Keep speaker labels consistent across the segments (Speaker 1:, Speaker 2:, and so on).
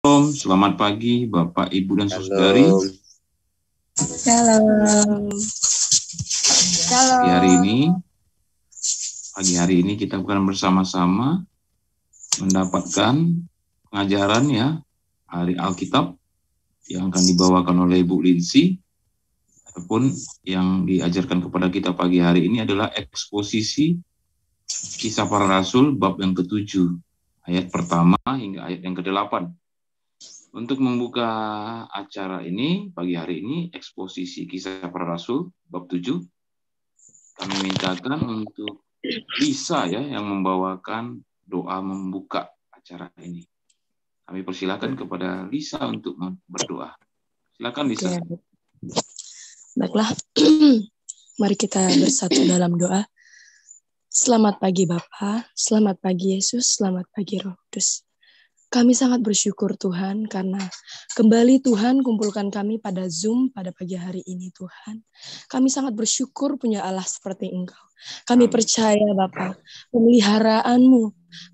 Speaker 1: Assalamualaikum, selamat pagi Bapak, Ibu, dan Saudari. Halo.
Speaker 2: Halo. Pagi hari
Speaker 1: ini, pagi hari ini kita akan bersama-sama mendapatkan pengajaran ya, hari Alkitab yang akan dibawakan oleh Ibu Linsi Ataupun yang diajarkan kepada kita pagi hari ini adalah eksposisi kisah para rasul bab yang ketujuh ayat pertama hingga ayat yang kedelapan untuk membuka acara ini, pagi hari ini, eksposisi kisah para rasul, bab 7, kami mintakan untuk Lisa ya yang membawakan doa membuka acara ini. Kami persilakan kepada Lisa untuk berdoa. Silakan Lisa. Ya.
Speaker 2: Baiklah, mari kita bersatu dalam doa. Selamat pagi Bapak, selamat pagi Yesus, selamat pagi Roh Kudus. Kami sangat bersyukur Tuhan karena kembali Tuhan kumpulkan kami pada Zoom pada pagi hari ini Tuhan. Kami sangat bersyukur punya Allah seperti Engkau. Kami percaya Bapak, pemeliharaan-Mu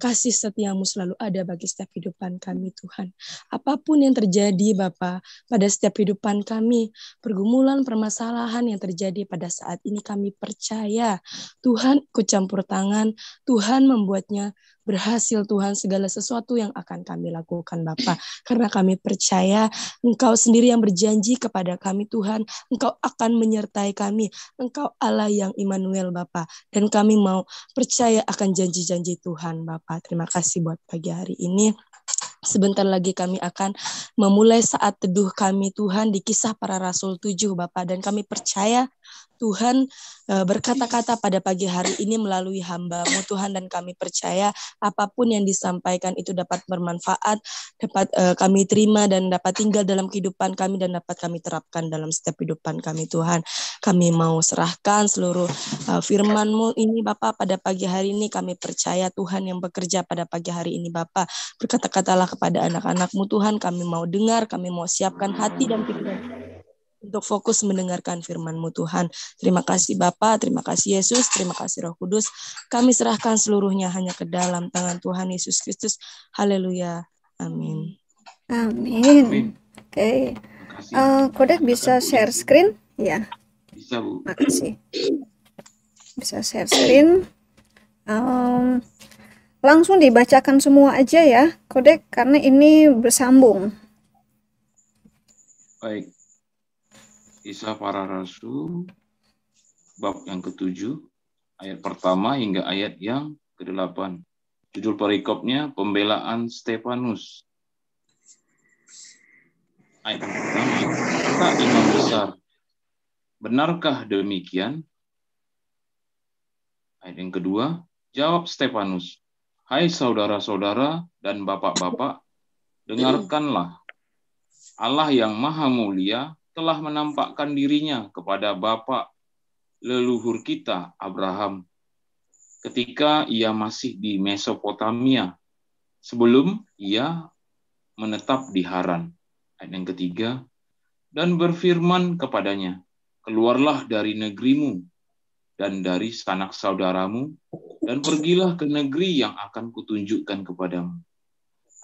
Speaker 2: Kasih setiamu selalu ada bagi setiap kehidupan kami, Tuhan. Apapun yang terjadi, Bapak pada setiap kehidupan kami, pergumulan, permasalahan yang terjadi pada saat ini, kami percaya Tuhan kucampur tangan, Tuhan membuatnya berhasil Tuhan segala sesuatu yang akan kami lakukan Bapak. karena kami percaya Engkau sendiri yang berjanji kepada kami Tuhan Engkau akan menyertai kami Engkau Allah yang Immanuel Bapak. dan kami mau percaya akan janji-janji Tuhan Bapak. Terima kasih buat pagi hari ini. Sebentar lagi kami akan memulai saat teduh kami Tuhan di kisah para rasul 7 Bapak dan kami percaya Tuhan eh, berkata-kata pada pagi hari ini melalui hambamu Tuhan dan kami percaya apapun yang disampaikan itu dapat bermanfaat, dapat eh, kami terima dan dapat tinggal dalam kehidupan kami dan dapat kami terapkan dalam setiap kehidupan kami Tuhan. Kami mau serahkan seluruh eh, firmanmu ini Bapak pada pagi hari ini kami percaya Tuhan yang bekerja pada pagi hari ini Bapak. Berkata-katalah kepada anak-anakmu Tuhan kami mau dengar, kami mau siapkan hati dan pikiran untuk fokus mendengarkan firman-Mu Tuhan. Terima kasih Bapa, terima kasih Yesus, terima kasih Roh Kudus. Kami serahkan seluruhnya hanya ke dalam tangan Tuhan Yesus Kristus. Haleluya. Amin.
Speaker 3: Amin. Oke. Okay. Uh, eh, kodek bisa share screen? Ya. Bisa, Bu. Makasih. Bisa share screen. Um, langsung dibacakan semua aja ya, Kodek, karena ini bersambung.
Speaker 1: Baik. Kisah para Rasul, bab yang ketujuh, ayat pertama hingga ayat yang kedelapan. Judul perikopnya, Pembelaan Stefanus. Ayat pertama, kata imam besar, benarkah demikian? Ayat yang kedua, jawab Stefanus, Hai saudara-saudara dan bapak-bapak, dengarkanlah Allah yang maha mulia telah menampakkan dirinya kepada Bapak leluhur kita, Abraham, ketika ia masih di Mesopotamia, sebelum ia menetap di Haran. Ayat yang ketiga, dan berfirman kepadanya, Keluarlah dari negerimu dan dari sanak saudaramu, dan pergilah ke negeri yang akan kutunjukkan kepadamu.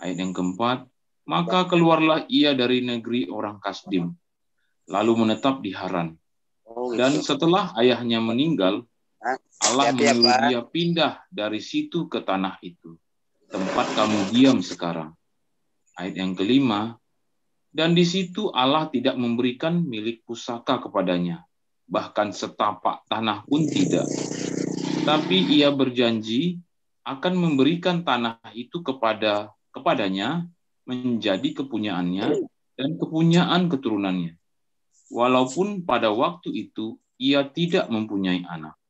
Speaker 1: Ayat yang keempat, maka keluarlah ia dari negeri orang Kasdim, lalu menetap di Haran. Oh, dan gitu. setelah ayahnya meninggal, Allah menyuruh dia pindah dari situ ke tanah itu, tempat kamu diam sekarang. Ayat yang kelima, dan di situ Allah tidak memberikan milik pusaka kepadanya, bahkan setapak tanah pun tidak. Tapi ia berjanji akan memberikan tanah itu kepada kepadanya menjadi kepunyaannya dan kepunyaan keturunannya walaupun pada waktu itu ia tidak mempunyai anak.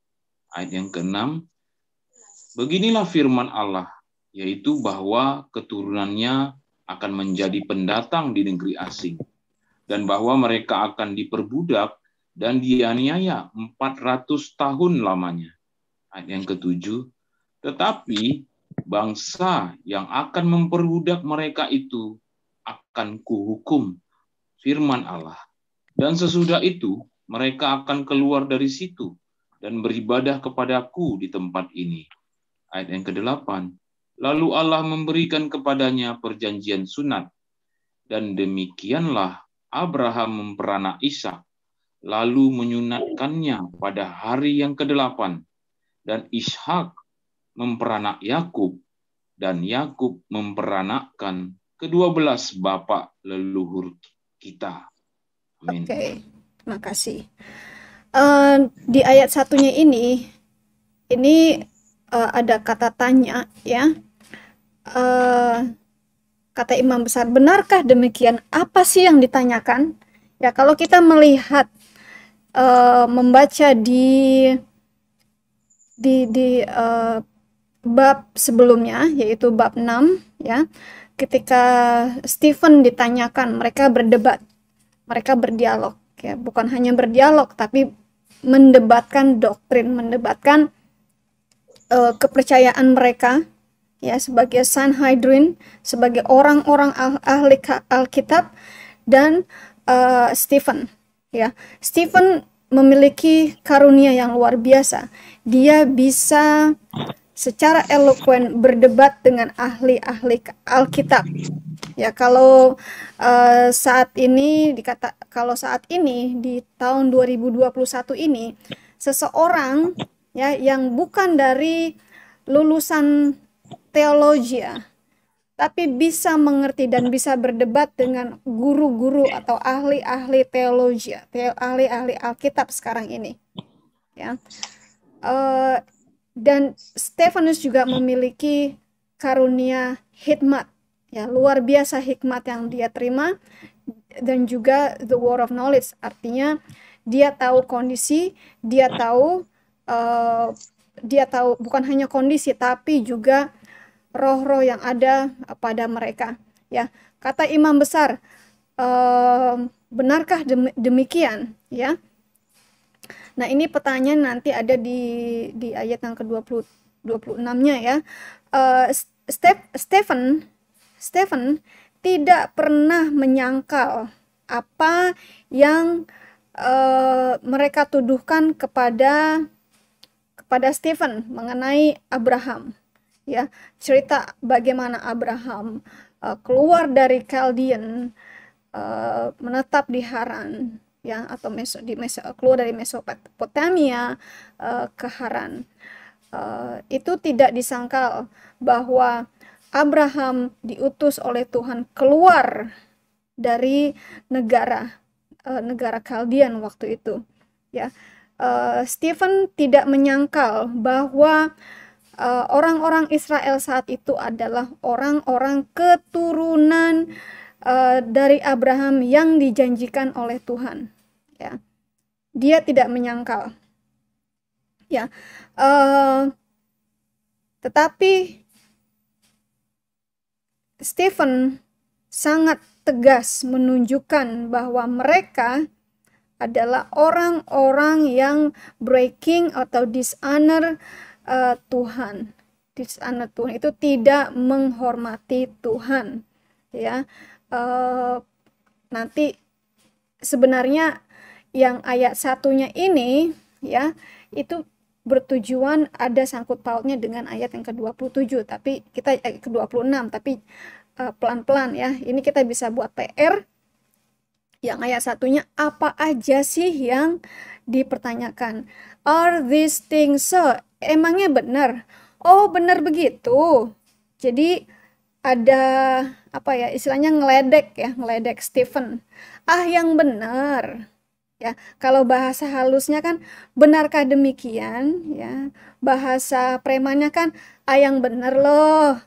Speaker 1: Ayat yang keenam, beginilah firman Allah, yaitu bahwa keturunannya akan menjadi pendatang di negeri asing, dan bahwa mereka akan diperbudak dan dianiaya 400 tahun lamanya. Ayat yang ketujuh, tetapi bangsa yang akan memperbudak mereka itu akan kuhukum firman Allah dan sesudah itu, mereka akan keluar dari situ dan beribadah kepadaku di tempat ini. Ayat yang ke-8. Lalu Allah memberikan kepadanya perjanjian sunat. Dan demikianlah Abraham memperanak Ishak, lalu menyunatkannya pada hari yang ke-8. Dan Ishak memperanak Yakub, dan Yakub memperanakkan kedua belas bapak leluhur kita.
Speaker 3: Oke, okay. makasih. Uh, eh, di ayat satunya ini, ini uh, ada kata tanya, ya. Uh, kata imam besar, benarkah demikian? Apa sih yang ditanyakan? Ya, kalau kita melihat uh, membaca di di di uh, bab sebelumnya yaitu bab 6 ya ketika Stephen ditanyakan mereka berdebat mereka berdialog ya bukan hanya berdialog tapi mendebatkan doktrin mendebatkan uh, kepercayaan mereka ya sebagai Sanhedrin sebagai orang-orang ah-, ahli Alkitab dan uh, Stephen ya Stephen memiliki karunia yang luar biasa dia bisa secara eloquent berdebat dengan ahli-ahli Alkitab Ya, kalau uh, saat ini dikata kalau saat ini di tahun 2021 ini seseorang ya yang bukan dari lulusan teologi ya, tapi bisa mengerti dan bisa berdebat dengan guru-guru atau ahli-ahli teologi, ya, ahli-ahli Alkitab sekarang ini. Ya. Uh, dan Stefanus juga memiliki karunia hikmat ya luar biasa hikmat yang dia terima dan juga the war of knowledge artinya dia tahu kondisi dia tahu uh, dia tahu bukan hanya kondisi tapi juga roh-roh yang ada pada mereka ya kata imam besar uh, benarkah demikian ya nah ini pertanyaan nanti ada di di ayat yang ke 20 26-nya ya uh, Stephen Stephen tidak pernah menyangkal apa yang uh, mereka tuduhkan kepada kepada Stephen mengenai Abraham. Ya, cerita bagaimana Abraham uh, keluar dari Chaldean uh, menetap di Haran ya atau meso, di meso, keluar dari Mesopotamia uh, ke Haran. Uh, itu tidak disangkal bahwa Abraham diutus oleh Tuhan keluar dari negara eh, negara Kaldian waktu itu ya eh, Stephen tidak menyangkal bahwa eh, orang-orang Israel saat itu adalah orang-orang keturunan dari Abraham yang dijanjikan oleh Tuhan ya dia tidak menyangkal ya tetapi Stephen sangat tegas menunjukkan bahwa mereka adalah orang-orang yang breaking atau dishonor uh, Tuhan. Dishonor Tuhan itu tidak menghormati Tuhan, ya. Uh, nanti sebenarnya yang ayat satunya ini ya itu bertujuan ada sangkut pautnya dengan ayat yang ke-27 tapi kita eh, ke-26 tapi eh, pelan-pelan uh, ya. Ini kita bisa buat PR yang ayat satunya apa aja sih yang dipertanyakan? Are these things so? Emangnya benar? Oh, benar begitu. Jadi ada apa ya istilahnya ngeledek ya, ngeledek Stephen. Ah, yang benar ya kalau bahasa halusnya kan benarkah demikian ya bahasa premannya kan ayang bener loh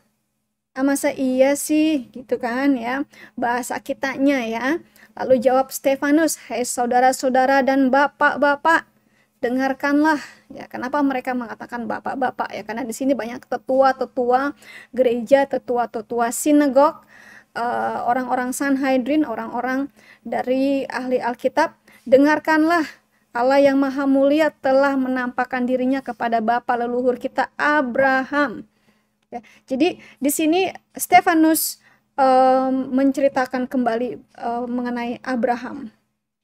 Speaker 3: ah, masa iya sih gitu kan ya bahasa kitanya ya lalu jawab Stefanus hai saudara-saudara dan bapak-bapak dengarkanlah ya kenapa mereka mengatakan bapak-bapak ya karena di sini banyak tetua-tetua gereja tetua-tetua sinagog eh, orang-orang uh, orang -orang Sanhedrin orang-orang dari ahli Alkitab Dengarkanlah Allah yang maha mulia telah menampakkan dirinya kepada bapa leluhur kita Abraham. Ya, jadi di sini Stefanus um, menceritakan kembali um, mengenai Abraham.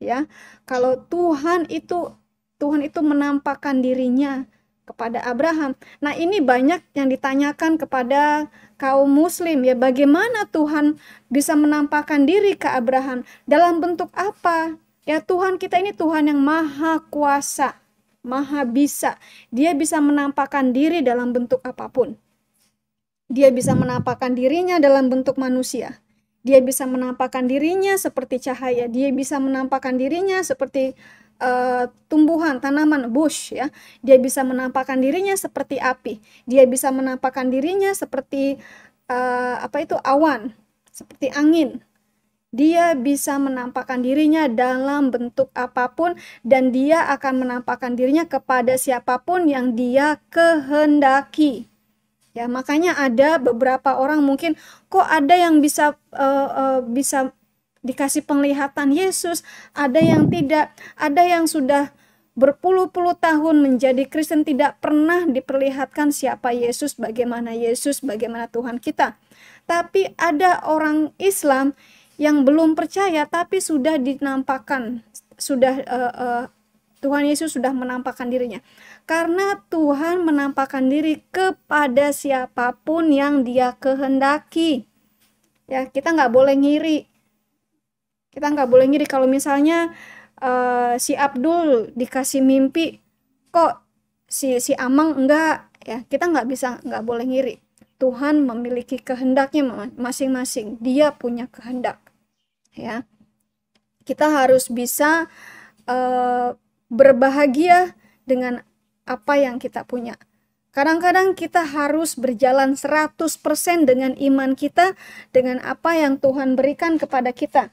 Speaker 3: Ya, kalau Tuhan itu Tuhan itu menampakkan dirinya kepada Abraham. Nah, ini banyak yang ditanyakan kepada kaum muslim ya, bagaimana Tuhan bisa menampakkan diri ke Abraham dalam bentuk apa? Ya Tuhan kita ini Tuhan yang maha kuasa, maha bisa. Dia bisa menampakkan diri dalam bentuk apapun. Dia bisa menampakkan dirinya dalam bentuk manusia. Dia bisa menampakkan dirinya seperti cahaya. Dia bisa menampakkan dirinya seperti uh, tumbuhan, tanaman, bush ya. Dia bisa menampakkan dirinya seperti api. Dia bisa menampakkan dirinya seperti uh, apa itu awan, seperti angin, dia bisa menampakkan dirinya dalam bentuk apapun dan dia akan menampakkan dirinya kepada siapapun yang dia kehendaki. Ya, makanya ada beberapa orang mungkin kok ada yang bisa uh, uh, bisa dikasih penglihatan Yesus, ada yang tidak, ada yang sudah berpuluh-puluh tahun menjadi Kristen tidak pernah diperlihatkan siapa Yesus, bagaimana Yesus, bagaimana Tuhan kita. Tapi ada orang Islam yang belum percaya tapi sudah dinampakkan sudah uh, uh, Tuhan Yesus sudah menampakkan dirinya karena Tuhan menampakkan diri kepada siapapun yang dia kehendaki ya kita nggak boleh ngiri kita nggak boleh ngiri kalau misalnya uh, si Abdul dikasih mimpi kok si si Amang enggak ya kita nggak bisa nggak boleh ngiri Tuhan memiliki kehendaknya masing-masing dia punya kehendak ya kita harus bisa uh, berbahagia dengan apa yang kita punya Kadang-kadang kita harus berjalan 100% dengan iman kita, dengan apa yang Tuhan berikan kepada kita,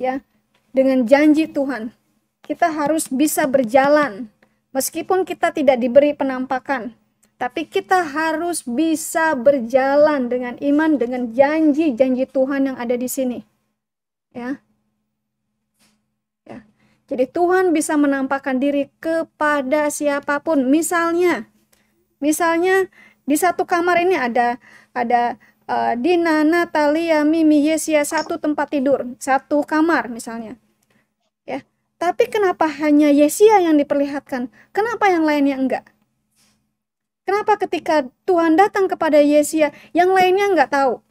Speaker 3: ya. Dengan janji Tuhan. Kita harus bisa berjalan meskipun kita tidak diberi penampakan. Tapi kita harus bisa berjalan dengan iman dengan janji-janji Tuhan yang ada di sini. Ya. Ya. Jadi Tuhan bisa menampakkan diri kepada siapapun. Misalnya, misalnya di satu kamar ini ada ada uh, Dina, Natalia, Mimi, Yesia satu tempat tidur, satu kamar misalnya. Ya. Tapi kenapa hanya Yesia yang diperlihatkan? Kenapa yang lainnya enggak? Kenapa ketika Tuhan datang kepada Yesia, yang lainnya enggak tahu?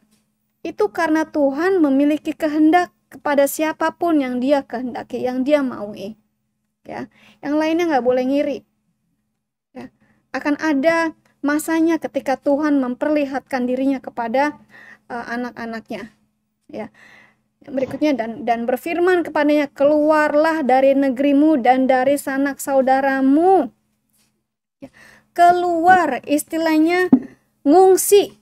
Speaker 3: Itu karena Tuhan memiliki kehendak kepada siapapun yang dia kehendaki, yang dia maui. Ya, yang lainnya nggak boleh ngiri. Ya, akan ada masanya ketika Tuhan memperlihatkan dirinya kepada uh, anak-anaknya. Ya. Berikutnya dan dan berfirman kepadanya keluarlah dari negerimu dan dari sanak saudaramu. Ya. Keluar istilahnya ngungsi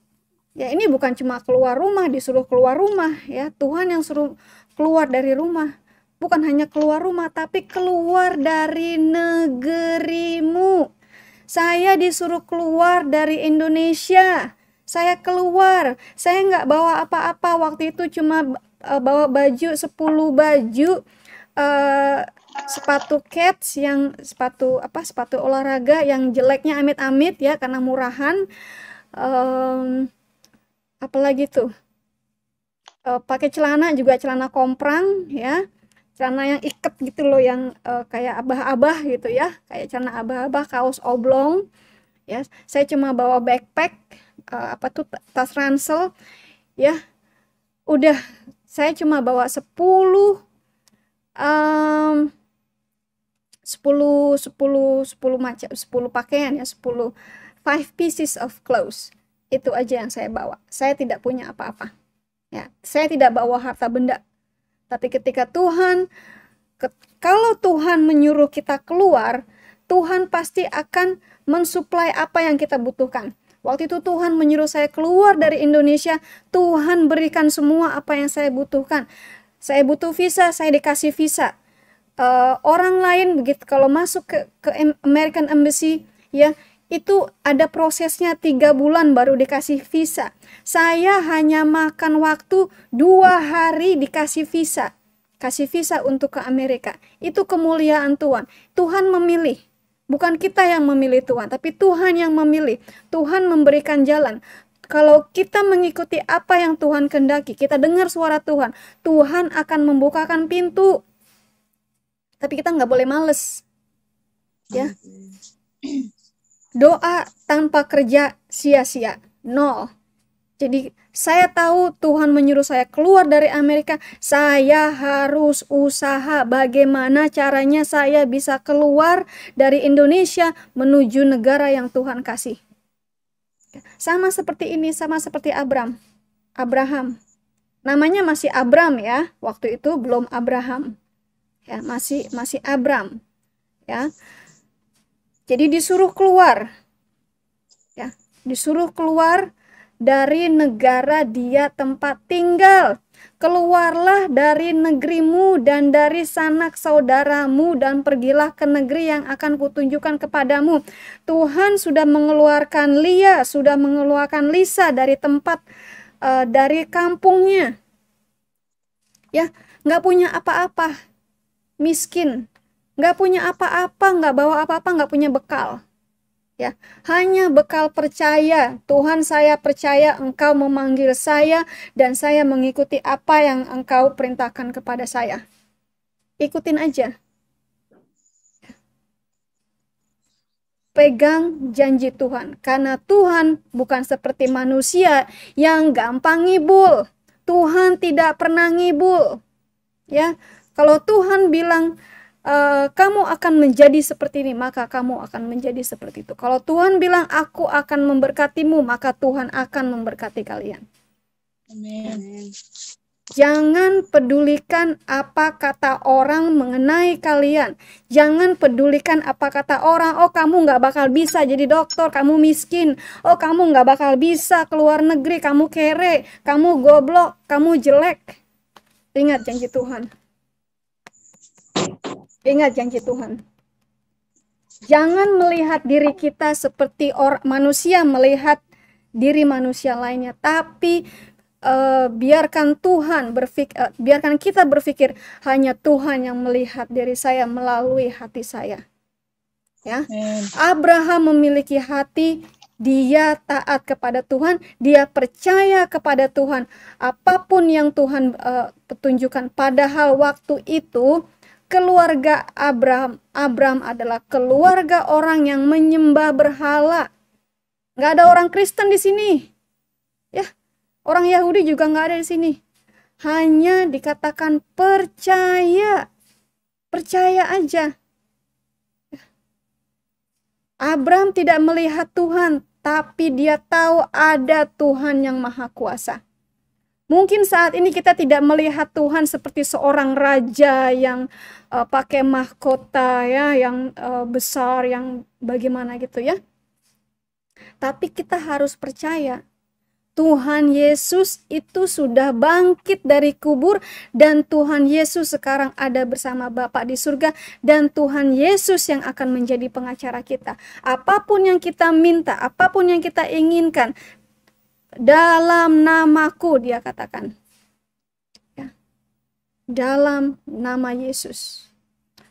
Speaker 3: Ya ini bukan cuma keluar rumah, disuruh keluar rumah ya. Tuhan yang suruh keluar dari rumah. Bukan hanya keluar rumah, tapi keluar dari negerimu. Saya disuruh keluar dari Indonesia. Saya keluar, saya nggak bawa apa-apa. Waktu itu cuma eh, bawa baju 10 baju uh, sepatu cats yang sepatu apa sepatu olahraga yang jeleknya amit-amit ya karena murahan um, apalagi tuh e, pakai celana juga celana komprang ya celana yang iket gitu loh yang e, kayak abah-abah gitu ya kayak celana abah-abah kaos oblong ya saya cuma bawa backpack e, apa tuh tas ransel ya udah saya cuma bawa 10 um, 10 10 10 macam 10 pakaian ya 10 five pieces of clothes itu aja yang saya bawa. Saya tidak punya apa-apa. Ya, saya tidak bawa harta benda. Tapi ketika Tuhan ke, kalau Tuhan menyuruh kita keluar, Tuhan pasti akan mensuplai apa yang kita butuhkan. Waktu itu Tuhan menyuruh saya keluar dari Indonesia, Tuhan berikan semua apa yang saya butuhkan. Saya butuh visa, saya dikasih visa. Uh, orang lain begitu kalau masuk ke, ke American Embassy ya itu ada prosesnya tiga bulan baru dikasih visa. Saya hanya makan waktu dua hari dikasih visa. Kasih visa untuk ke Amerika. Itu kemuliaan Tuhan. Tuhan memilih. Bukan kita yang memilih Tuhan, tapi Tuhan yang memilih. Tuhan memberikan jalan. Kalau kita mengikuti apa yang Tuhan kendaki, kita dengar suara Tuhan, Tuhan akan membukakan pintu. Tapi kita nggak boleh males. Ya doa tanpa kerja sia-sia. Nol. Jadi saya tahu Tuhan menyuruh saya keluar dari Amerika, saya harus usaha bagaimana caranya saya bisa keluar dari Indonesia menuju negara yang Tuhan kasih. Sama seperti ini, sama seperti Abram. Abraham. Namanya masih Abram ya, waktu itu belum Abraham. Ya, masih masih Abram. Ya. Jadi disuruh keluar. Ya, disuruh keluar dari negara dia tempat tinggal. Keluarlah dari negerimu dan dari sanak saudaramu dan pergilah ke negeri yang akan kutunjukkan kepadamu. Tuhan sudah mengeluarkan Lia, sudah mengeluarkan Lisa dari tempat uh, dari kampungnya. Ya, nggak punya apa-apa, miskin, nggak punya apa-apa, nggak bawa apa-apa, nggak punya bekal. Ya, hanya bekal percaya. Tuhan, saya percaya Engkau memanggil saya dan saya mengikuti apa yang Engkau perintahkan kepada saya. Ikutin aja. Pegang janji Tuhan, karena Tuhan bukan seperti manusia yang gampang ngibul. Tuhan tidak pernah ngibul. Ya, kalau Tuhan bilang Eh, kamu akan menjadi seperti ini, maka kamu akan menjadi seperti itu. Kalau Tuhan bilang, "Aku akan memberkatimu," maka Tuhan akan memberkati kalian. Amen. Jangan pedulikan apa kata orang mengenai kalian. Jangan pedulikan apa kata orang. Oh, kamu nggak bakal bisa jadi dokter, kamu miskin. Oh, kamu nggak bakal bisa keluar negeri, kamu kere, kamu goblok, kamu jelek. Ingat janji Tuhan. Ingat janji Tuhan. Jangan melihat diri kita seperti orang manusia melihat diri manusia lainnya, tapi uh, biarkan Tuhan berfik uh, biarkan kita berpikir hanya Tuhan yang melihat diri saya melalui hati saya. Ya. Amen. Abraham memiliki hati dia taat kepada Tuhan, dia percaya kepada Tuhan. Apapun yang Tuhan uh, petunjukkan padahal waktu itu keluarga Abraham, Abraham adalah keluarga orang yang menyembah berhala. Nggak ada orang Kristen di sini. Ya, orang Yahudi juga nggak ada di sini. Hanya dikatakan percaya. Percaya aja. Abraham tidak melihat Tuhan, tapi dia tahu ada Tuhan yang Maha Kuasa. Mungkin saat ini kita tidak melihat Tuhan seperti seorang raja yang uh, pakai mahkota ya, yang uh, besar, yang bagaimana gitu ya. Tapi kita harus percaya Tuhan Yesus itu sudah bangkit dari kubur dan Tuhan Yesus sekarang ada bersama Bapa di surga dan Tuhan Yesus yang akan menjadi pengacara kita. Apapun yang kita minta, apapun yang kita inginkan, dalam namaku dia katakan ya. dalam nama Yesus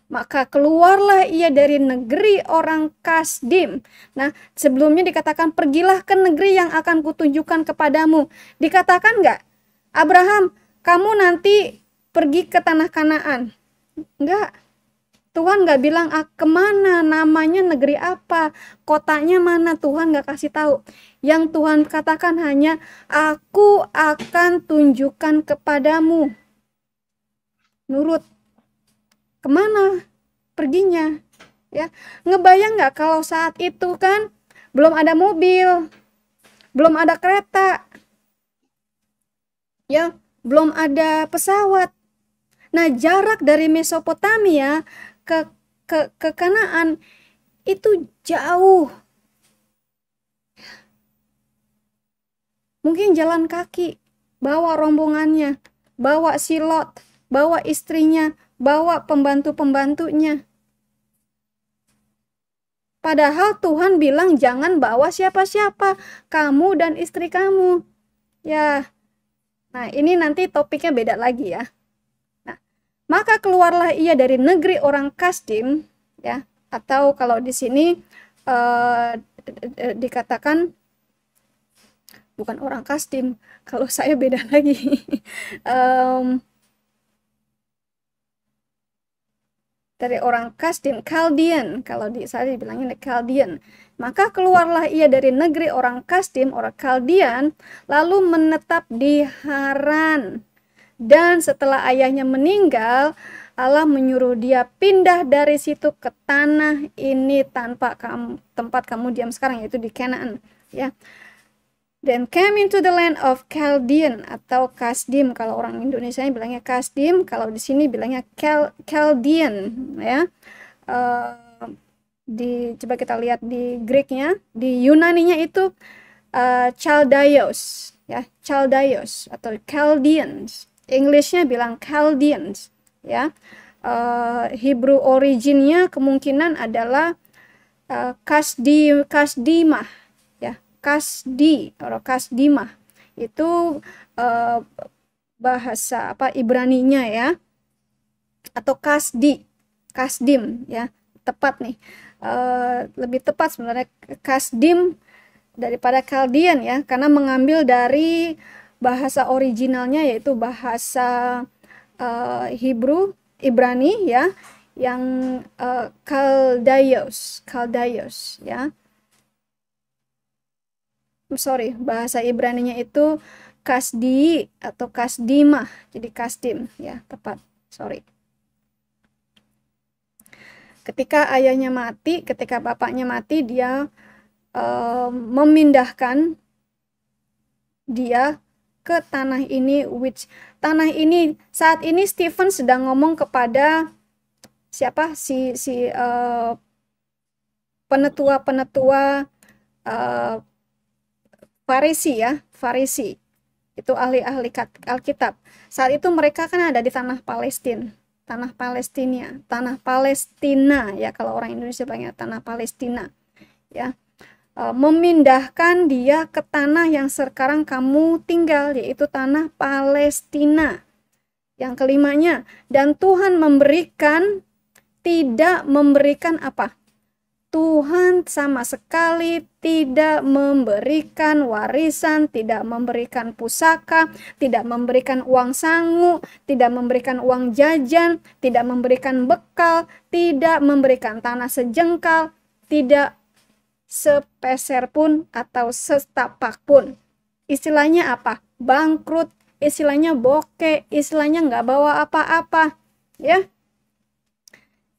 Speaker 3: maka keluarlah ia dari negeri orang Kasdim. Nah, sebelumnya dikatakan pergilah ke negeri yang akan kutunjukkan kepadamu. Dikatakan enggak, Abraham, kamu nanti pergi ke tanah Kanaan. Enggak. Tuhan nggak bilang ah, kemana namanya negeri apa kotanya mana Tuhan nggak kasih tahu yang Tuhan katakan hanya aku akan tunjukkan kepadamu nurut kemana perginya ya ngebayang nggak kalau saat itu kan belum ada mobil belum ada kereta ya belum ada pesawat nah jarak dari Mesopotamia ke ke ke itu jauh. Mungkin jalan kaki, bawa rombongannya, bawa silot, bawa istrinya, bawa pembantu-pembantunya. Padahal Tuhan bilang jangan bawa siapa-siapa, kamu dan istri kamu. Ya. Nah, ini nanti topiknya beda lagi ya. Maka keluarlah ia dari negeri orang Kasdim, ya, atau kalau di sini eh, dikatakan bukan orang Kasdim, kalau saya beda lagi. um, dari orang Kasdim, kaldian, kalau di saya bilangnya kaldian. Maka keluarlah ia dari negeri orang Kasdim, orang kaldian, lalu menetap di Haran. Dan setelah ayahnya meninggal, Allah menyuruh dia pindah dari situ ke tanah ini tanpa kamu, tempat kamu diam sekarang yaitu di Canaan, ya. Then came into the land of Chaldean atau Kasdim kalau orang Indonesia bilangnya Kasdim, kalau di sini bilangnya Chal Chaldean ya. Uh, di coba kita lihat di Greeknya, di Yunani nya itu uh, eh, Chaldaios, ya, Chaldaios atau Chaldeans Englishnya bilang Chaldeans ya uh, Hebrew originnya kemungkinan adalah uh, kasdi kasdimah ya kasdi atau kasdimah itu uh, bahasa apa Ibraninya ya atau kasdi kasdim ya tepat nih uh, lebih tepat sebenarnya kasdim daripada Kaldian ya karena mengambil dari bahasa originalnya yaitu bahasa uh, Hebrew Ibrani ya yang uh, eh, Kaldaios ya hmm, sorry bahasa Ibraninya itu kasdi atau kasdimah jadi kasdim ya tepat sorry ketika ayahnya mati ketika bapaknya mati dia uh, memindahkan dia ke tanah ini which tanah ini saat ini Stephen sedang ngomong kepada siapa si si uh, eh, penetua penetua uh, eh, Farisi ya Farisi itu ahli-ahli Alkitab saat itu mereka kan ada di tanah Palestina tanah Palestina tanah Palestina ya kalau orang Indonesia banyak tanah Palestina ya E, memindahkan dia ke tanah yang sekarang kamu tinggal, yaitu tanah Palestina. Yang kelimanya, dan Tuhan memberikan, tidak memberikan apa? Tuhan sama sekali tidak memberikan warisan, tidak memberikan pusaka, tidak memberikan uang sangu, tidak memberikan uang jajan, tidak memberikan bekal, tidak memberikan tanah sejengkal, tidak sepeser pun atau setapak pun. Istilahnya apa? Bangkrut, istilahnya boke, istilahnya nggak bawa apa-apa. Ya,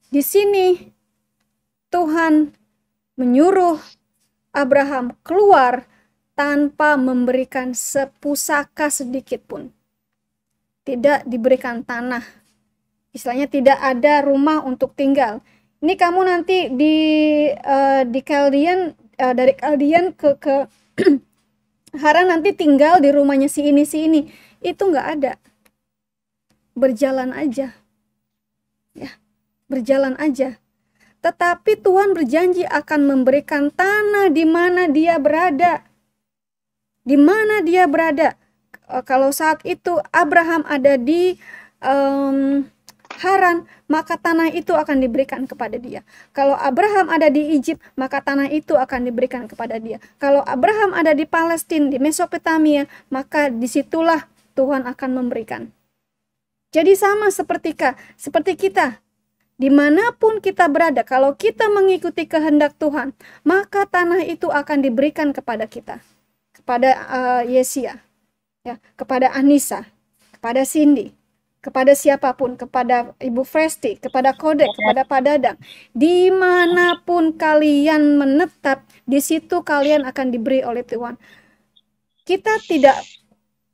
Speaker 3: di sini Tuhan menyuruh Abraham keluar tanpa memberikan sepusaka sedikit pun. Tidak diberikan tanah. Istilahnya tidak ada rumah untuk tinggal ini kamu nanti di uh, di Kaldian uh, dari kalian ke ke Haran nanti tinggal di rumahnya si ini si ini itu nggak ada berjalan aja ya berjalan aja tetapi Tuhan berjanji akan memberikan tanah di mana dia berada di mana dia berada eh, kalau saat itu Abraham ada di um, Haran, maka tanah itu akan diberikan kepada dia. Kalau Abraham ada di Egypt, maka tanah itu akan diberikan kepada dia. Kalau Abraham ada di Palestina, di Mesopotamia, maka disitulah Tuhan akan memberikan. Jadi sama seperti seperti kita, dimanapun kita berada, kalau kita mengikuti kehendak Tuhan, maka tanah itu akan diberikan kepada kita, kepada uh, Yesia, ya, kepada Anissa, kepada Cindy, kepada siapapun, kepada Ibu Fresti, kepada Kodek, kepada Pak Dadang. Dimanapun kalian menetap, di situ kalian akan diberi oleh Tuhan. Kita tidak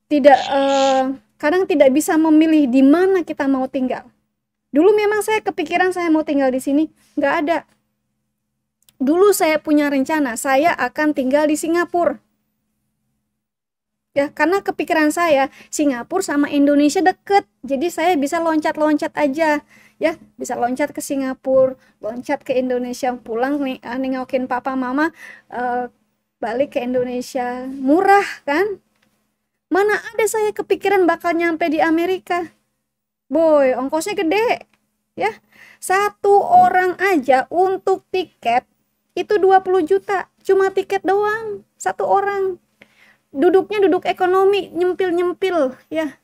Speaker 3: tidak eh, kadang tidak bisa memilih di mana kita mau tinggal. Dulu memang saya kepikiran saya mau tinggal di sini, nggak ada. Dulu saya punya rencana, saya akan tinggal di Singapura ya karena kepikiran saya Singapura sama Indonesia deket jadi saya bisa loncat-loncat aja ya bisa loncat ke Singapura loncat ke Indonesia pulang nih eh, nengokin papa mama uh, balik ke Indonesia murah kan mana ada saya kepikiran bakal nyampe di Amerika boy ongkosnya gede ya satu orang aja untuk tiket itu 20 juta cuma tiket doang satu orang duduknya duduk ekonomi nyempil-nyempil ya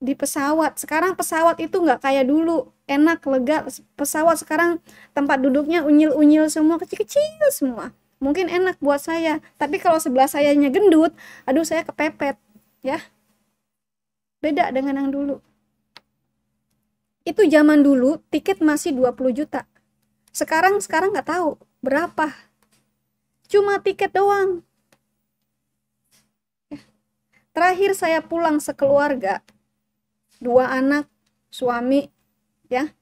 Speaker 3: di pesawat. Sekarang pesawat itu nggak kayak dulu, enak, lega. Pesawat sekarang tempat duduknya unyil-unyil semua, kecil-kecil semua. Mungkin enak buat saya, tapi kalau sebelah sayanya gendut, aduh saya kepepet, ya. Beda dengan yang dulu. Itu zaman dulu tiket masih 20 juta. Sekarang sekarang nggak tahu berapa. Cuma tiket doang. Terakhir saya pulang sekeluarga, dua anak, suami, ya.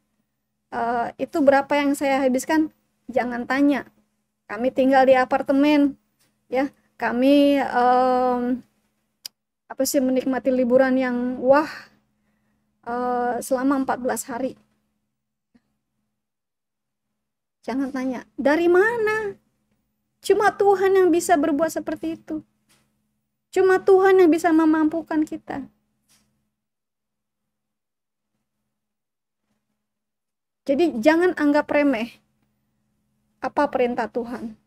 Speaker 3: E, itu berapa yang saya habiskan? Jangan tanya. Kami tinggal di apartemen, ya. Kami e, apa sih menikmati liburan yang wah e, selama 14 hari. Jangan tanya, dari mana? Cuma Tuhan yang bisa berbuat seperti itu. Cuma Tuhan yang bisa memampukan kita. Jadi jangan anggap remeh apa perintah Tuhan.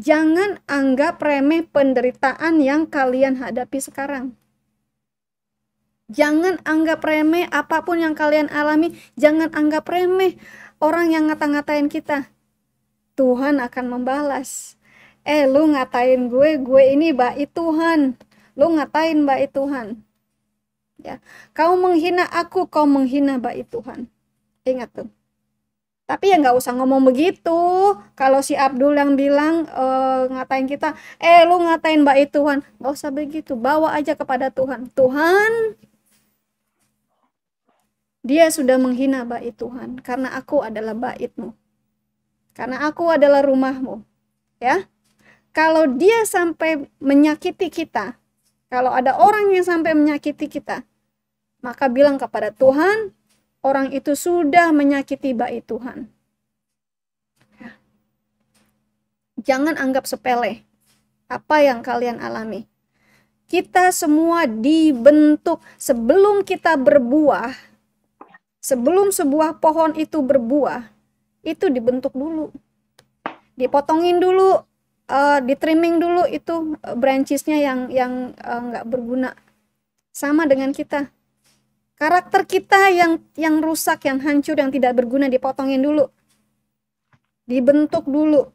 Speaker 3: Jangan anggap remeh penderitaan yang kalian hadapi sekarang. Jangan anggap remeh apapun yang kalian alami. Jangan anggap remeh orang yang ngata-ngatain kita. Tuhan akan membalas eh lu ngatain gue gue ini bait Tuhan lu ngatain bait Tuhan ya kau menghina aku kau menghina bait Tuhan ingat tuh tapi ya nggak usah ngomong begitu kalau si Abdul yang bilang e, ngatain kita eh lu ngatain bait Tuhan nggak usah begitu bawa aja kepada Tuhan Tuhan dia sudah menghina bait Tuhan karena aku adalah baitmu karena aku adalah rumahmu ya kalau dia sampai menyakiti kita, kalau ada orang yang sampai menyakiti kita, maka bilang kepada Tuhan, orang itu sudah menyakiti bait Tuhan. Jangan anggap sepele apa yang kalian alami. Kita semua dibentuk sebelum kita berbuah, sebelum sebuah pohon itu berbuah, itu dibentuk dulu. Dipotongin dulu uh, di trimming dulu itu eh, branchesnya yang yang eh, nggak uh, berguna sama dengan kita karakter kita yang yang rusak yang hancur yang tidak berguna dipotongin dulu dibentuk dulu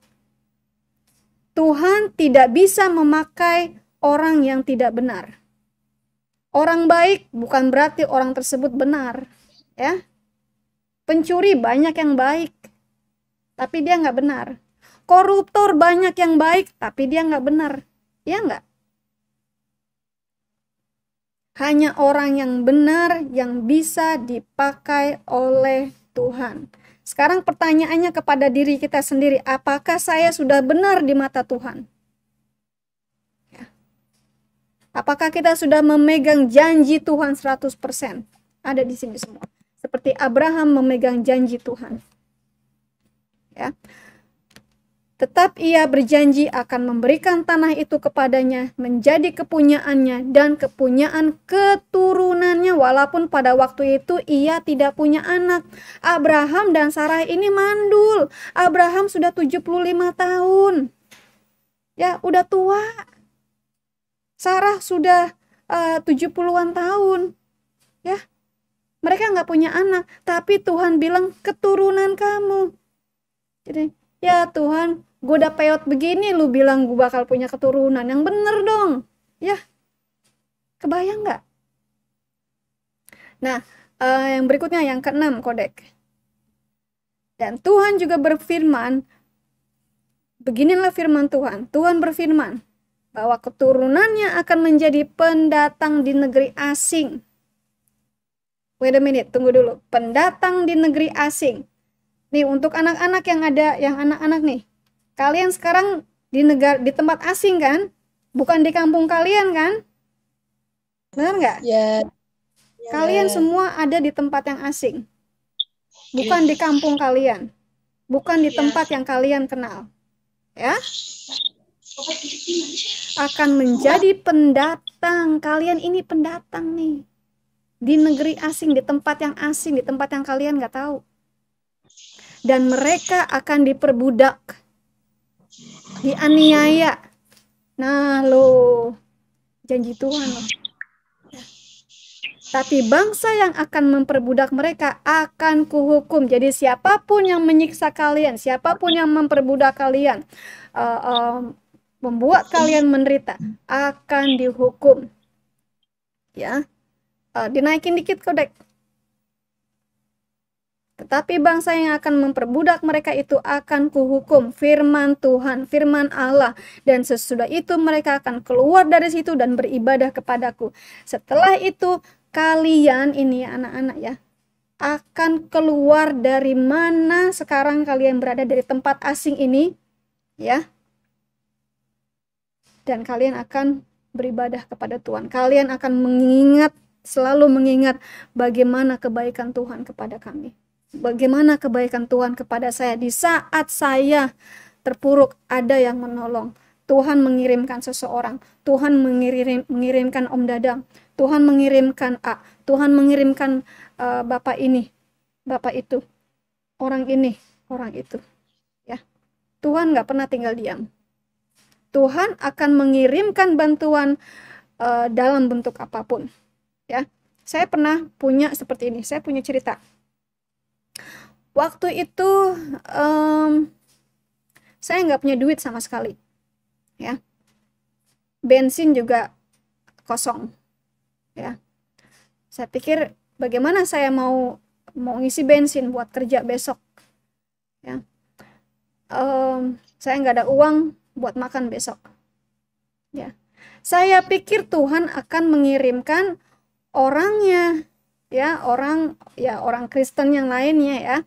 Speaker 3: Tuhan tidak bisa memakai orang yang tidak benar orang baik bukan berarti orang tersebut benar ya pencuri banyak yang baik tapi dia nggak benar koruptor banyak yang baik tapi dia nggak benar ya nggak hanya orang yang benar yang bisa dipakai oleh Tuhan. Sekarang pertanyaannya kepada diri kita sendiri, apakah saya sudah benar di mata Tuhan? Ya. Apakah kita sudah memegang janji Tuhan 100%? Ada di sini semua. Seperti Abraham memegang janji Tuhan. Ya. Tetap ia berjanji akan memberikan tanah itu kepadanya menjadi kepunyaannya dan kepunyaan keturunannya walaupun pada waktu itu ia tidak punya anak. Abraham dan Sarah ini mandul. Abraham sudah 75 tahun. Ya, udah tua. Sarah sudah eh, uh, 70-an tahun. Ya. Mereka nggak punya anak, tapi Tuhan bilang keturunan kamu. Jadi, ya Tuhan, gue udah peot begini lu bilang gue bakal punya keturunan yang bener dong ya kebayang nggak nah uh, yang berikutnya yang keenam kodek dan Tuhan juga berfirman beginilah firman Tuhan Tuhan berfirman bahwa keturunannya akan menjadi pendatang di negeri asing wait a minute tunggu dulu pendatang di negeri asing nih untuk anak-anak yang ada yang anak-anak nih Kalian sekarang di negara di tempat asing kan? Bukan di kampung kalian kan? Benar nggak? Ya. yeah. Kalian semua ada di tempat yang asing. Bukan di kampung kalian. Bukan di ya. tempat yang kalian kenal. Ya? akan menjadi pendatang. Kalian ini pendatang nih. Di negeri asing, di tempat yang asing, di tempat yang kalian nggak tahu. Dan mereka akan diperbudak dianiaya nah lo janji Tuhan loh tapi bangsa yang akan memperbudak mereka akan kuhukum. Jadi siapapun yang menyiksa kalian, siapapun yang memperbudak kalian, uh, uh, membuat kalian menderita, akan dihukum. Ya, uh, dinaikin dikit kodek. Tetapi bangsa yang akan memperbudak mereka itu akan kuhukum firman Tuhan, firman Allah. Dan sesudah itu mereka akan keluar dari situ dan beribadah kepadaku. Setelah itu kalian ini anak-anak ya akan keluar dari mana sekarang kalian berada dari tempat asing ini ya dan kalian akan beribadah kepada Tuhan kalian akan mengingat selalu mengingat bagaimana kebaikan Tuhan kepada kami bagaimana kebaikan Tuhan kepada saya di saat saya terpuruk ada yang menolong Tuhan mengirimkan seseorang Tuhan mengirim mengirimkan Om Dadang Tuhan mengirimkan A Tuhan mengirimkan uh, bapak ini bapak itu orang ini orang itu ya Tuhan nggak pernah tinggal diam Tuhan akan mengirimkan bantuan uh, dalam bentuk apapun ya saya pernah punya seperti ini saya punya cerita waktu itu um, saya nggak punya duit sama sekali ya bensin juga kosong ya saya pikir bagaimana saya mau mau ngisi bensin buat kerja besok ya um, saya nggak ada uang buat makan besok ya saya pikir Tuhan akan mengirimkan orangnya ya orang ya orang Kristen yang lainnya ya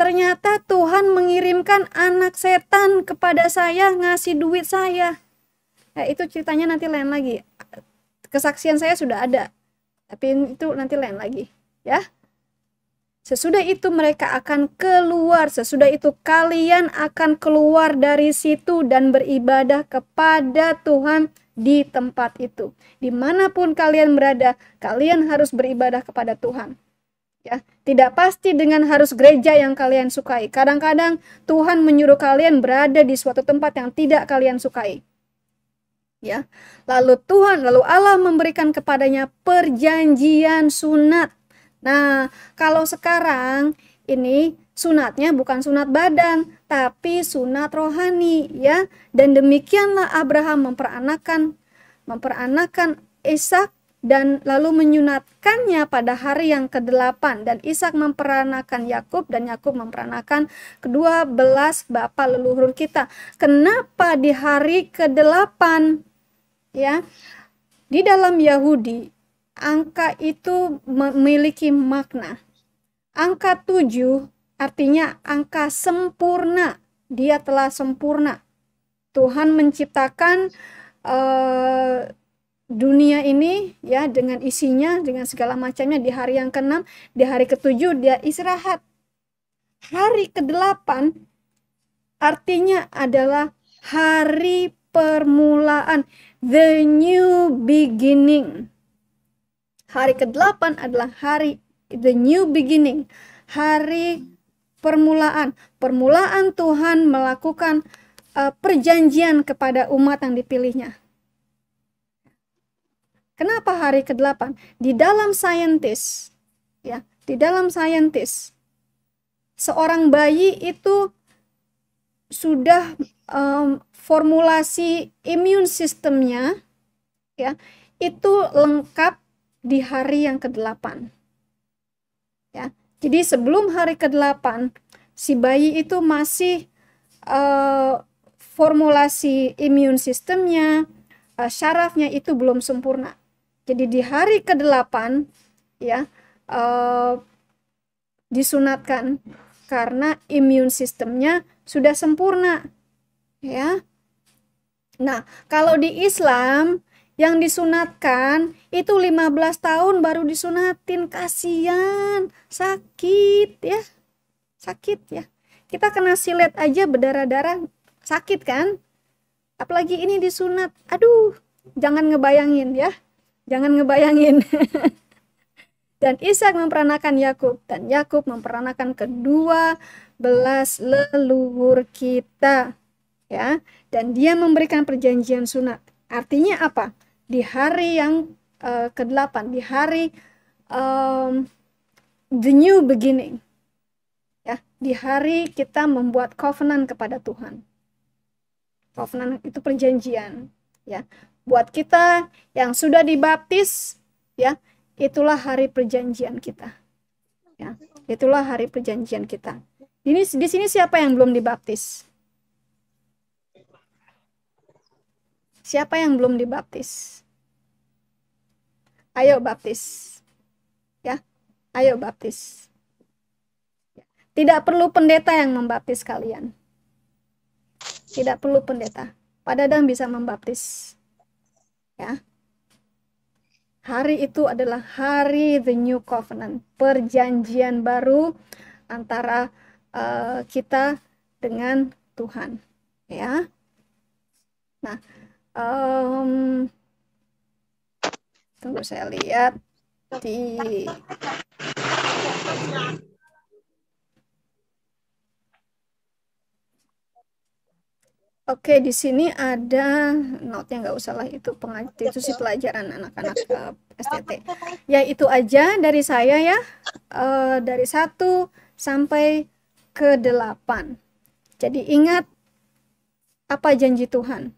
Speaker 3: ternyata Tuhan mengirimkan anak setan kepada saya ngasih duit saya ya, itu ceritanya nanti lain lagi kesaksian saya sudah ada tapi itu nanti lain lagi ya Sesudah itu mereka akan keluar, sesudah itu kalian akan keluar dari situ dan beribadah kepada Tuhan di tempat itu. Dimanapun kalian berada, kalian harus beribadah kepada Tuhan. Ya, tidak pasti dengan harus gereja yang kalian sukai. Kadang-kadang Tuhan menyuruh kalian berada di suatu tempat yang tidak kalian sukai. Ya. Lalu Tuhan, lalu Allah memberikan kepadanya perjanjian sunat. Nah, kalau sekarang ini sunatnya bukan sunat badan, tapi sunat rohani ya. Dan demikianlah Abraham memperanakan memperanakan Ishak dan lalu menyunatkannya pada hari yang ke-8 dan Ishak memperanakan Yakub dan Yakub memperanakan kedua belas bapa leluhur kita. Kenapa di hari ke-8 ya? Di dalam Yahudi angka itu memiliki makna Angka tujuh artinya angka sempurna. Dia telah sempurna. Tuhan menciptakan uh, dunia ini ya dengan isinya dengan segala macamnya di hari yang keenam di hari ketujuh dia istirahat hari kedelapan artinya adalah hari permulaan the new beginning hari kedelapan adalah hari the new beginning, hari permulaan. Permulaan Tuhan melakukan uh, perjanjian kepada umat yang dipilihnya. Kenapa hari ke-8? Di dalam saintis, ya, di dalam saintis, seorang bayi itu sudah um, formulasi imun sistemnya, ya, itu lengkap di hari yang ke-8 ya. Jadi sebelum hari ke-8 si bayi itu masih uh, formulasi imun sistemnya, uh, eh, syarafnya itu belum sempurna. Jadi di hari ke-8 ya uh, disunatkan karena imun sistemnya sudah sempurna ya. Nah, kalau di Islam yang disunatkan itu 15 tahun baru disunatin kasihan sakit ya sakit ya kita kena silet aja berdarah-darah sakit kan apalagi ini disunat aduh jangan ngebayangin ya jangan ngebayangin dan Ishak memperanakan Yakub dan Yakub memperanakan kedua belas leluhur kita ya dan dia memberikan perjanjian sunat artinya apa di hari yang uh, eh, ke-8, di hari um, the new beginning. Ya, di hari kita membuat covenant kepada Tuhan. Covenant itu perjanjian, ya. Buat kita yang sudah dibaptis, ya, itulah hari perjanjian kita. Ya, itulah hari perjanjian kita. Ini di sini siapa yang belum dibaptis? Siapa yang belum dibaptis? Ayo baptis. Ya. Ayo baptis. Ya. Tidak perlu pendeta yang membaptis kalian. Tidak perlu pendeta. Padahal bisa membaptis. Ya. Hari itu adalah hari the new covenant, perjanjian baru antara uh, kita dengan Tuhan, ya. Nah, um, tunggu saya lihat di Oke, di sini ada note yang nggak usah lah itu pengastitusi pelajaran anak-anak uh, eh, STT. Ya itu aja dari saya ya, uh, dari 1 sampai ke 8. Jadi ingat apa janji Tuhan?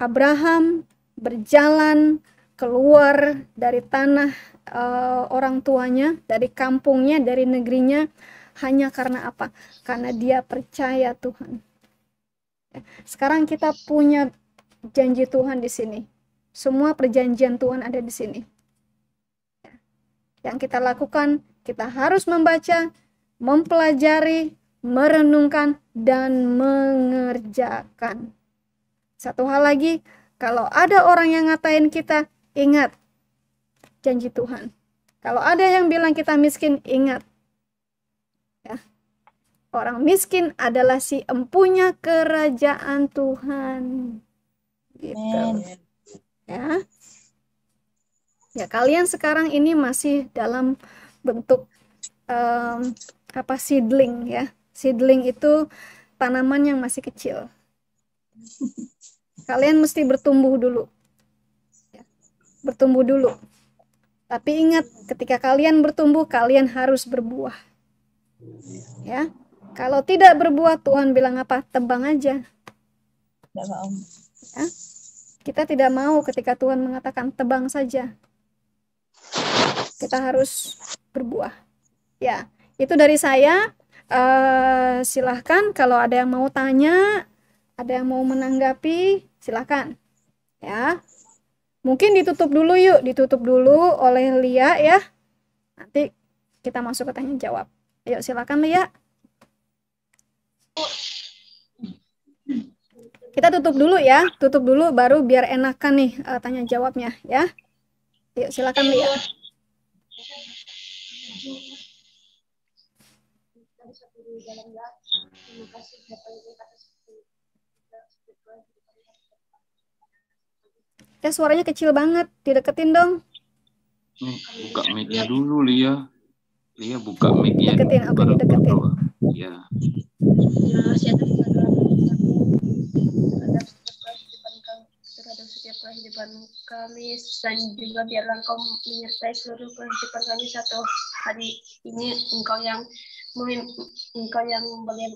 Speaker 3: Abraham berjalan keluar dari tanah e, orang tuanya, dari kampungnya, dari negerinya hanya karena apa? Karena dia percaya Tuhan. Sekarang kita punya janji Tuhan di sini. Semua perjanjian Tuhan ada di sini. Yang kita lakukan, kita harus membaca, mempelajari, merenungkan, dan mengerjakan. Satu hal lagi, kalau ada orang yang ngatain kita, ingat janji Tuhan. Kalau ada yang bilang kita miskin, ingat. Ya. Orang miskin adalah si empunya kerajaan Tuhan. Gitu. Ya. Ya, kalian sekarang ini masih dalam bentuk um, apa seedling ya. Seedling itu tanaman yang masih kecil. Kalian mesti bertumbuh dulu. Ya. Bertumbuh dulu. Tapi ingat, ketika kalian bertumbuh, kalian harus berbuah. Ya. Kalau tidak berbuah, Tuhan bilang apa? Tebang aja. Ya. Kita tidak mau ketika Tuhan mengatakan tebang saja. Kita harus berbuah. Ya, itu dari saya. Uh, silahkan kalau ada yang mau tanya, ada yang mau menanggapi, Silahkan. Ya. Mungkin ditutup dulu yuk, ditutup dulu oleh Lia ya. Nanti kita masuk ke tanya jawab. Ayo silakan Lia. Kita tutup dulu ya, tutup dulu baru biar enakan nih eh, tanya jawabnya ya. Yuk silakan Lia. Terima kasih Teh suaranya kecil banget, dideketin dong.
Speaker 1: Nih, hmm, buka mic dulu, Lia. Lia buka mic-nya. Deketin, oke, okay, deketin. Iya. Ya,
Speaker 2: kehidupan kami dan juga biarlah engkau menyertai seluruh kehidupan kami satu hari ini engkau yang engkau yang boleh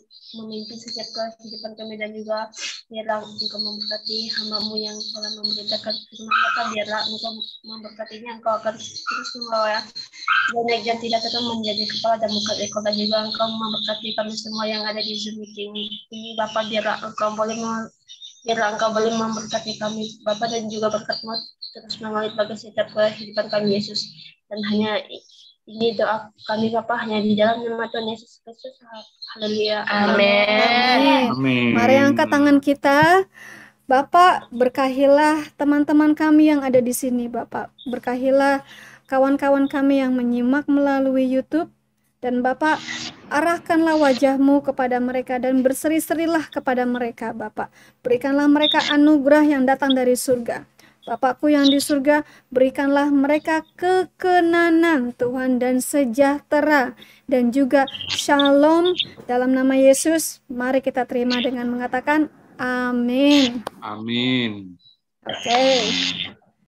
Speaker 2: memimpin setiap kehidupan kami dan juga biarlah engkau memberkati hambamu yang telah memberitakan firman kata biarlah engkau memberkatinya engkau akan terus membawa ya dan yang tidak tetap menjadi kepala dan muka ekor dan juga engkau memberkati kami semua yang ada di Zoom meeting ini Bapak biarlah engkau boleh Biarlah engkau boleh memberkati kami, Bapa dan juga berkatmu terus mengalir bagi setiap kehidupan kami, Yesus. Dan hanya ini doa kami Bapak, hanya di dalam nama Tuhan Yesus Kristus. Haleluya. Amin.
Speaker 3: Mari angkat tangan kita. Bapak, berkahilah teman-teman kami yang ada di sini, Bapak. Berkahilah kawan-kawan kami yang menyimak melalui YouTube. Dan Bapak arahkanlah wajahmu kepada mereka dan berseri-serilah kepada mereka Bapak. Berikanlah mereka anugerah yang datang dari surga. Bapakku yang di surga, berikanlah mereka kekenanan Tuhan dan sejahtera dan juga shalom dalam nama Yesus. Mari kita terima dengan mengatakan amin.
Speaker 1: Amin. Oke. Okay.